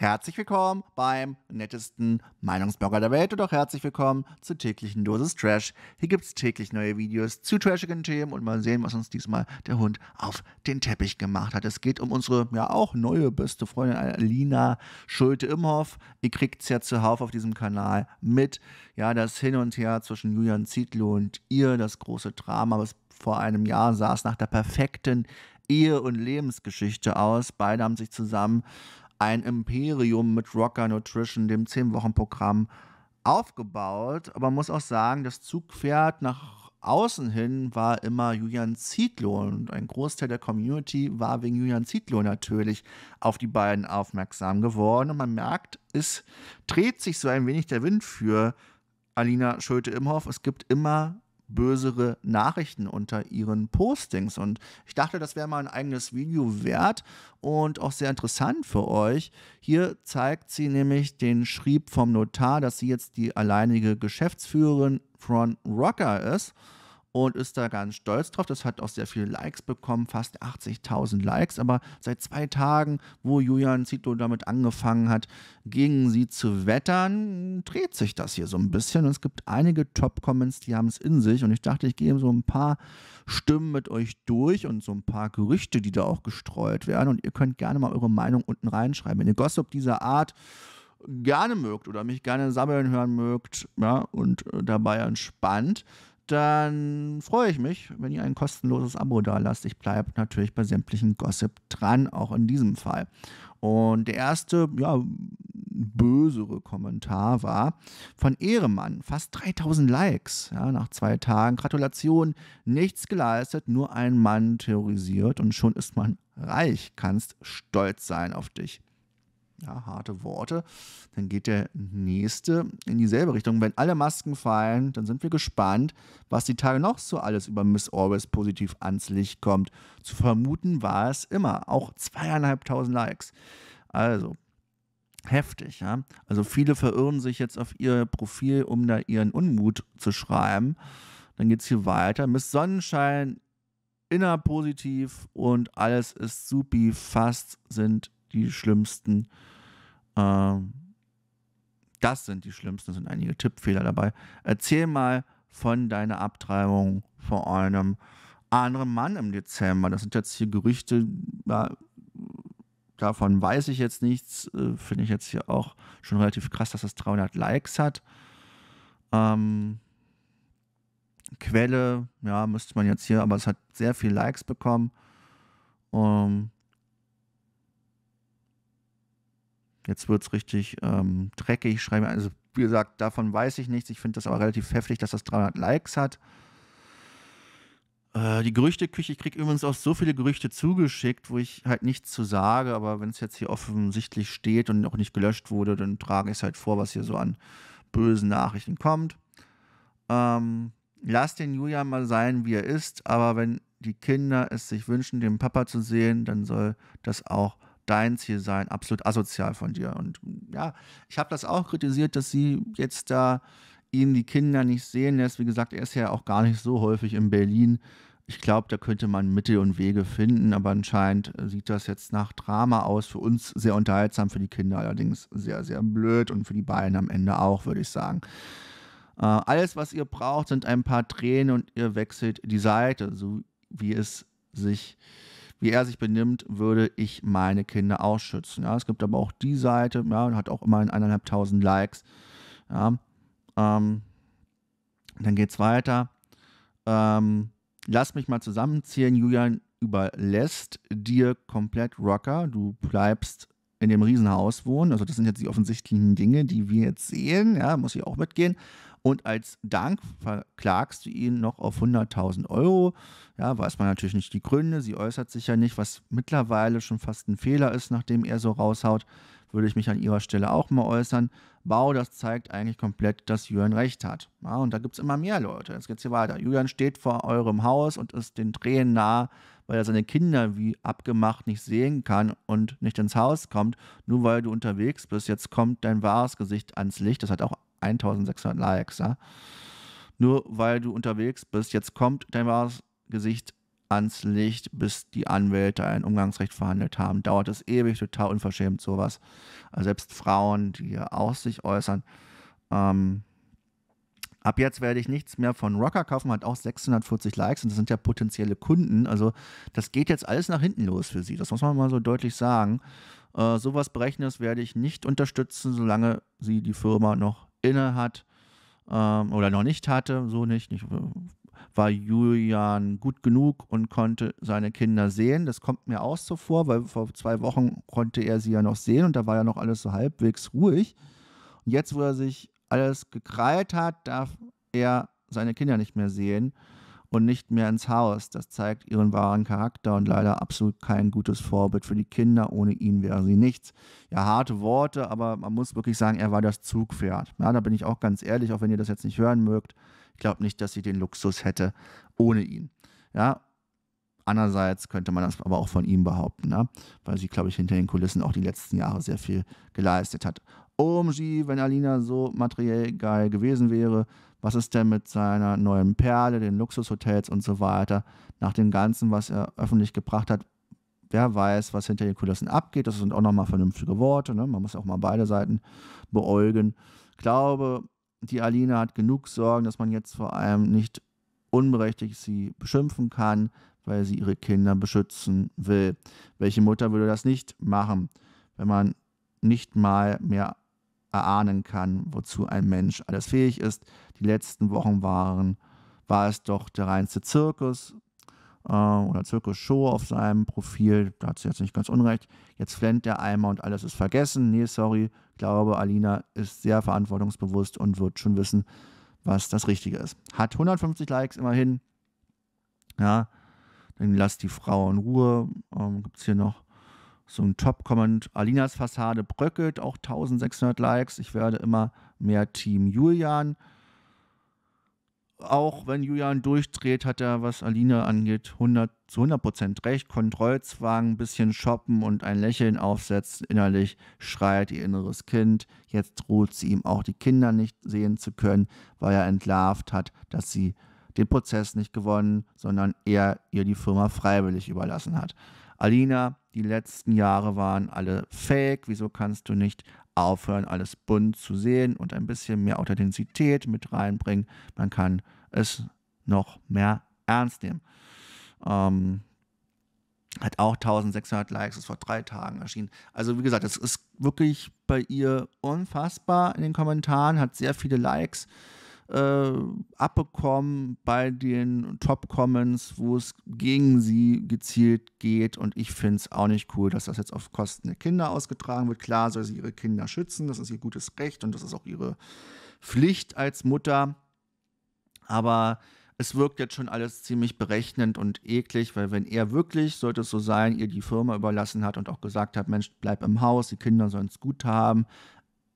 Herzlich willkommen beim nettesten Meinungsblogger der Welt und auch herzlich willkommen zur täglichen Dosis Trash. Hier gibt es täglich neue Videos zu trashigen Themen und mal sehen, was uns diesmal der Hund auf den Teppich gemacht hat. Es geht um unsere ja auch neue beste Freundin Alina Schulte-Imhoff. Ihr kriegt es ja zuhauf auf diesem Kanal mit. Ja, das Hin und Her zwischen Julian Zietlow und ihr, das große Drama, was vor einem Jahr saß nach der perfekten Ehe- und Lebensgeschichte aus. Beide haben sich zusammen ein Imperium mit Rocker Nutrition, dem 10-Wochen-Programm, aufgebaut. Aber man muss auch sagen, das Zugpferd nach außen hin war immer Julian Zietlow und ein Großteil der Community war wegen Julian Zietlow natürlich auf die beiden aufmerksam geworden. Und man merkt, es dreht sich so ein wenig der Wind für Alina Schulte-Imhoff. Es gibt immer bösere Nachrichten unter ihren Postings. Und ich dachte, das wäre mal ein eigenes Video wert und auch sehr interessant für euch. Hier zeigt sie nämlich den Schrieb vom Notar, dass sie jetzt die alleinige Geschäftsführerin von Rocker ist und ist da ganz stolz drauf. Das hat auch sehr viele Likes bekommen, fast 80.000 Likes. Aber seit zwei Tagen, wo Julian Zito damit angefangen hat, gegen sie zu wettern, dreht sich das hier so ein bisschen. Und es gibt einige Top-Comments, die haben es in sich. Und ich dachte, ich gehe so ein paar Stimmen mit euch durch und so ein paar Gerüchte, die da auch gestreut werden. Und ihr könnt gerne mal eure Meinung unten reinschreiben. Wenn ihr Gossip dieser Art gerne mögt oder mich gerne sammeln hören mögt, ja, und äh, dabei entspannt, dann freue ich mich, wenn ihr ein kostenloses Abo da lasst. Ich bleibe natürlich bei sämtlichen Gossip dran, auch in diesem Fall. Und der erste, ja, bösere Kommentar war von Ehremann, fast 3000 Likes ja, nach zwei Tagen. Gratulation, nichts geleistet, nur ein Mann theorisiert und schon ist man reich, kannst stolz sein auf dich. Ja, harte Worte. Dann geht der nächste in dieselbe Richtung. Wenn alle Masken fallen, dann sind wir gespannt, was die Tage noch so alles über Miss Always positiv ans Licht kommt. Zu vermuten war es immer. Auch zweieinhalbtausend Likes. Also, heftig, ja. Also viele verirren sich jetzt auf ihr Profil, um da ihren Unmut zu schreiben. Dann geht es hier weiter. Miss Sonnenschein, inner positiv und alles ist supi, fast sind die schlimmsten. Ähm, das sind die schlimmsten, das sind einige Tippfehler dabei. Erzähl mal von deiner Abtreibung vor einem anderen Mann im Dezember. Das sind jetzt hier Gerüchte, ja, davon weiß ich jetzt nichts. Äh, finde ich jetzt hier auch schon relativ krass, dass das 300 Likes hat. Ähm, Quelle, ja, müsste man jetzt hier, aber es hat sehr viele Likes bekommen. Ähm, Jetzt wird es richtig ähm, dreckig. schreibe, also wie gesagt, davon weiß ich nichts. Ich finde das aber relativ heftig, dass das 300 Likes hat. Äh, die Gerüchteküche, ich kriege übrigens auch so viele Gerüchte zugeschickt, wo ich halt nichts zu sage, aber wenn es jetzt hier offensichtlich steht und auch nicht gelöscht wurde, dann trage ich es halt vor, was hier so an bösen Nachrichten kommt. Ähm, lass den Julian mal sein, wie er ist, aber wenn die Kinder es sich wünschen, den Papa zu sehen, dann soll das auch dein Ziel sein, absolut asozial von dir. Und ja, ich habe das auch kritisiert, dass sie jetzt da ihn die Kinder nicht sehen lässt. Wie gesagt, er ist ja auch gar nicht so häufig in Berlin. Ich glaube, da könnte man Mittel und Wege finden, aber anscheinend sieht das jetzt nach Drama aus. Für uns sehr unterhaltsam, für die Kinder allerdings sehr, sehr blöd und für die beiden am Ende auch, würde ich sagen. Äh, alles, was ihr braucht, sind ein paar Tränen und ihr wechselt die Seite, so wie es sich äh, wie er sich benimmt, würde ich meine Kinder ausschützen. Ja, es gibt aber auch die Seite, ja, hat auch immerhin eineinhalbtausend Likes. Ja, ähm, dann geht's weiter. Ähm, lass mich mal zusammenziehen. Julian überlässt dir komplett Rocker. Du bleibst in dem Riesenhaus wohnen. Also das sind jetzt die offensichtlichen Dinge, die wir jetzt sehen. Ja, muss ich auch mitgehen und als Dank verklagst du ihn noch auf 100.000 Euro. Ja, weiß man natürlich nicht die Gründe, sie äußert sich ja nicht, was mittlerweile schon fast ein Fehler ist, nachdem er so raushaut, würde ich mich an ihrer Stelle auch mal äußern. Bau, das zeigt eigentlich komplett, dass Jürgen recht hat. Ja, und da gibt es immer mehr Leute. Jetzt geht es hier weiter. Julian steht vor eurem Haus und ist den Tränen nah, weil er seine Kinder wie abgemacht nicht sehen kann und nicht ins Haus kommt, nur weil du unterwegs bist. Jetzt kommt dein wahres Gesicht ans Licht. Das hat auch 1600 Likes, ja? Nur weil du unterwegs bist, jetzt kommt dein wahres Gesicht ans Licht, bis die Anwälte ein Umgangsrecht verhandelt haben. Dauert es ewig, total unverschämt sowas. Also selbst Frauen, die auch sich äußern. Ähm, ab jetzt werde ich nichts mehr von Rocker kaufen, hat auch 640 Likes und das sind ja potenzielle Kunden. Also das geht jetzt alles nach hinten los für sie. Das muss man mal so deutlich sagen. Äh, sowas Berechnendes werde ich nicht unterstützen, solange sie die Firma noch inne hat ähm, oder noch nicht hatte, so nicht, nicht, war Julian gut genug und konnte seine Kinder sehen. Das kommt mir auch so vor, weil vor zwei Wochen konnte er sie ja noch sehen und da war ja noch alles so halbwegs ruhig. Und jetzt, wo er sich alles gekrallt hat, darf er seine Kinder nicht mehr sehen und nicht mehr ins Haus. Das zeigt ihren wahren Charakter und leider absolut kein gutes Vorbild für die Kinder. Ohne ihn wäre sie nichts. Ja, harte Worte, aber man muss wirklich sagen, er war das Zugpferd. Ja, da bin ich auch ganz ehrlich, auch wenn ihr das jetzt nicht hören mögt. Ich glaube nicht, dass sie den Luxus hätte ohne ihn. Ja, Andererseits könnte man das aber auch von ihm behaupten, ne? weil sie, glaube ich, hinter den Kulissen auch die letzten Jahre sehr viel geleistet hat. OMG, wenn Alina so materiell geil gewesen wäre, was ist denn mit seiner neuen Perle, den Luxushotels und so weiter? Nach dem Ganzen, was er öffentlich gebracht hat, wer weiß, was hinter den Kulissen abgeht. Das sind auch nochmal vernünftige Worte. Ne? Man muss auch mal beide Seiten beäugen. Ich glaube, die Alina hat genug Sorgen, dass man jetzt vor allem nicht unberechtigt sie beschimpfen kann, weil sie ihre Kinder beschützen will. Welche Mutter würde das nicht machen, wenn man nicht mal mehr erahnen kann, wozu ein Mensch alles fähig ist. Die letzten Wochen waren, war es doch der reinste Zirkus äh, oder Zirkusshow auf seinem Profil. Da hat sie jetzt nicht ganz unrecht. Jetzt flennt der Eimer und alles ist vergessen. Nee, sorry. Ich glaube, Alina ist sehr verantwortungsbewusst und wird schon wissen, was das Richtige ist. Hat 150 Likes immerhin. Ja, dann lasst die Frau in Ruhe. Ähm, Gibt es hier noch so ein Top-Comment. Alinas Fassade bröckelt, auch 1600 Likes. Ich werde immer mehr Team Julian. Auch wenn Julian durchdreht, hat er, was Alina angeht, 100, zu 100% recht. Kontrollzwang, ein bisschen shoppen und ein Lächeln aufsetzen. Innerlich schreit ihr inneres Kind. Jetzt droht sie ihm auch die Kinder nicht sehen zu können, weil er entlarvt hat, dass sie den Prozess nicht gewonnen, sondern er ihr die Firma freiwillig überlassen hat. Alina, die letzten Jahre waren alle fake, wieso kannst du nicht aufhören, alles bunt zu sehen und ein bisschen mehr Authentizität mit reinbringen? Man kann es noch mehr ernst nehmen. Ähm, hat auch 1600 Likes, ist vor drei Tagen erschienen. Also wie gesagt, es ist wirklich bei ihr unfassbar in den Kommentaren, hat sehr viele Likes äh, abbekommen bei den Top-Comments, wo es gegen sie gezielt geht. Und ich finde es auch nicht cool, dass das jetzt auf Kosten der Kinder ausgetragen wird. Klar soll sie ihre Kinder schützen, das ist ihr gutes Recht und das ist auch ihre Pflicht als Mutter. Aber es wirkt jetzt schon alles ziemlich berechnend und eklig, weil wenn er wirklich, sollte es so sein, ihr die Firma überlassen hat und auch gesagt hat, Mensch, bleib im Haus, die Kinder sollen es gut haben,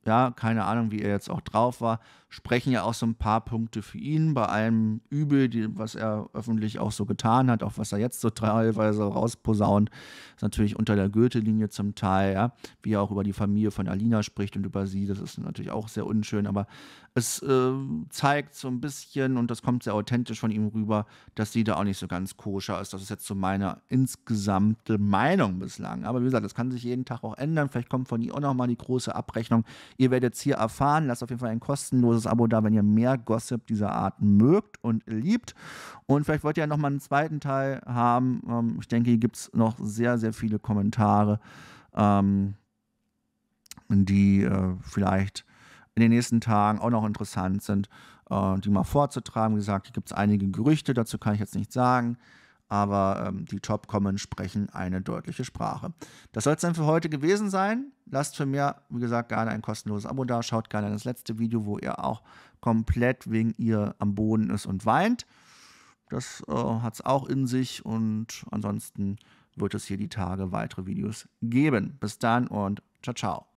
ja, keine Ahnung, wie er jetzt auch drauf war, sprechen ja auch so ein paar Punkte für ihn bei allem Übel, die, was er öffentlich auch so getan hat, auch was er jetzt so teilweise rausposaunt, ist natürlich unter der Goethe-Linie zum Teil, ja, wie er auch über die Familie von Alina spricht und über sie, das ist natürlich auch sehr unschön, aber es äh, zeigt so ein bisschen, und das kommt sehr authentisch von ihm rüber, dass sie da auch nicht so ganz koscher ist. Das ist jetzt so meine insgesamte Meinung bislang. Aber wie gesagt, das kann sich jeden Tag auch ändern. Vielleicht kommt von ihr auch nochmal die große Abrechnung. Ihr werdet es hier erfahren. Lasst auf jeden Fall ein kostenloses Abo da, wenn ihr mehr Gossip dieser Art mögt und liebt. Und vielleicht wollt ihr ja nochmal einen zweiten Teil haben. Ähm, ich denke, hier gibt es noch sehr, sehr viele Kommentare. Ähm, die äh, vielleicht in den nächsten Tagen auch noch interessant sind, äh, die mal vorzutragen. Wie gesagt, hier gibt es einige Gerüchte, dazu kann ich jetzt nichts sagen, aber ähm, die Top-Comments sprechen eine deutliche Sprache. Das soll es dann für heute gewesen sein. Lasst für mehr, wie gesagt, gerne ein kostenloses Abo da, schaut gerne in das letzte Video, wo ihr auch komplett wegen ihr am Boden ist und weint. Das äh, hat es auch in sich und ansonsten wird es hier die Tage weitere Videos geben. Bis dann und ciao, ciao.